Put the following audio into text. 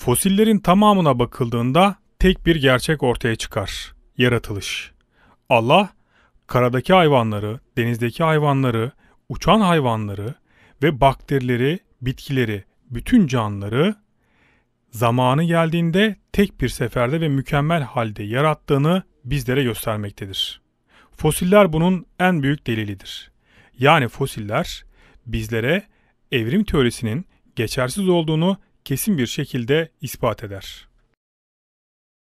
Fosillerin tamamına bakıldığında tek bir gerçek ortaya çıkar. Yaratılış. Allah, karadaki hayvanları, denizdeki hayvanları, uçan hayvanları ve bakterileri, bitkileri, bütün canlıları zamanı geldiğinde tek bir seferde ve mükemmel halde yarattığını bizlere göstermektedir. Fosiller bunun en büyük delilidir. Yani fosiller bizlere evrim teorisinin geçersiz olduğunu kesin bir şekilde ispat eder.